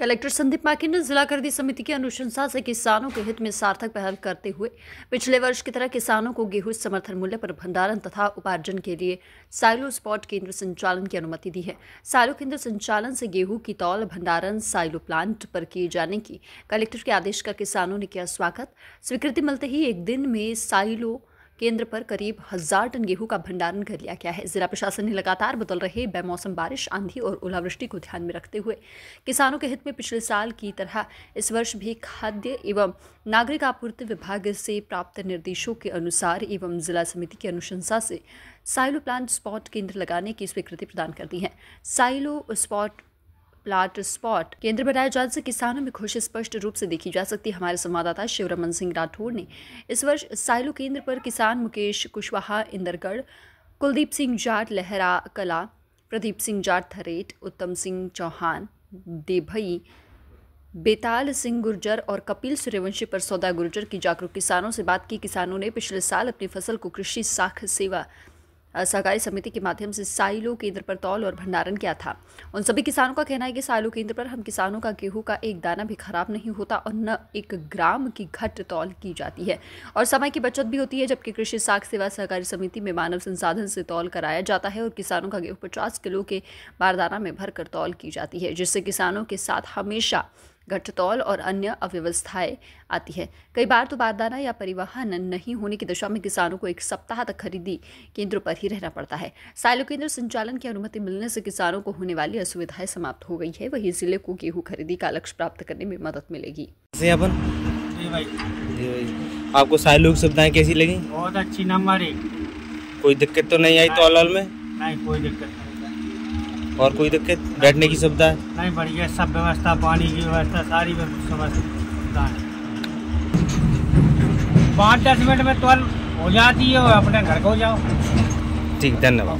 collector Sandeep माकिन ने जिला खरीदी समिति की अनुशंसा से किसानों के हित में सार्थक पहल करते हुए पिछले वर्ष की तरह किसानों को गेहूं समर्थन मूल्य पर भंडारण तथा उपार्जन के लिए साइलो स्पॉट केंद्र संचालन की अनुमति दी है साइलो केंद्र संचालन से गेहूं की तौल भंडारण साइलो प्लांट पर किए जाने की कलेक्टर के आदेश का किसानों ने किया स्वागत स्वीकृति मिलते ही एक दिन में साइलो केंद्र पर करीब हजार टन गेहूं का भंडारण कर लिया गया है जिला प्रशासन ने लगातार बदल रहे बेमौसम बारिश आंधी और ओलावृष्टि को ध्यान में रखते हुए किसानों के हित में पिछले साल की तरह इस वर्ष भी खाद्य एवं नागरिक आपूर्ति विभाग से प्राप्त निर्देशों के अनुसार एवं जिला समिति की अनुशंसा से साइलो प्लांट स्पॉट केंद्र लगाने की स्वीकृति प्रदान कर दी है साइलो स्पॉट प्लाट स्पॉट केंद्र बनाया जाने से किसानों में खुशी स्पष्ट रूप से देखी जा सकती है हमारे संवाददाता शिवरमन सिंह राठौर ने इस वर्ष साइलो केंद्र पर किसान मुकेश कुशवाहा इंदरगढ़ कुलदीप सिंह जाट लहरा कला प्रदीप सिंह जाट थरेट उत्तम सिंह चौहान देभई बेताल सिंह गुर्जर और कपिल सूर्यवंशी पर सौदा गुर्जर की जागरूक किसानों से बात की किसानों ने पिछले साल अपनी फसल को कृषि साख सेवा सहकारी समिति के माध्यम से साइलो केंद्र पर तौल और भंडारण किया था उन सभी किसानों का कहना है कि साइलो केंद्र पर हम किसानों का गेहूं का एक दाना भी खराब नहीं होता और न एक ग्राम की घट तौल की जाती है और समय की बचत भी होती है जबकि कृषि साख सेवा सहकारी समिति में मानव संसाधन से तौल कराया जाता है और किसानों का गेहूँ पचास किलो के बारदाना में भरकर तौल की जाती है जिससे किसानों के साथ हमेशा घटतौल और अन्य अव्यवस्थाएं आती है कई बार तो बारदाना या परिवहन नहीं होने की दशा में किसानों को एक सप्ताह तक खरीदी केंद्र पर ही रहना पड़ता है साइलो केंद्र संचालन की अनुमति मिलने से किसानों को होने वाली असुविधाएं समाप्त हो गई है वही जिले को गेहूँ खरीदी का लक्ष्य प्राप्त करने में मदद मिलेगी आपको साइलो की सुविधाएं कैसी लगी बहुत अच्छी नंबर एक कोई दिक्कत तो नहीं आई तो में नहीं कोई दिक्कत नहीं और कोई दिक्कत तो बैठने की सुविधा है नहीं बढ़िया सब व्यवस्था पानी की व्यवस्था सारी पाँच दस मिनट में तुरंत हो जाती है और अपने घर को जाओ ठीक धन्यवाद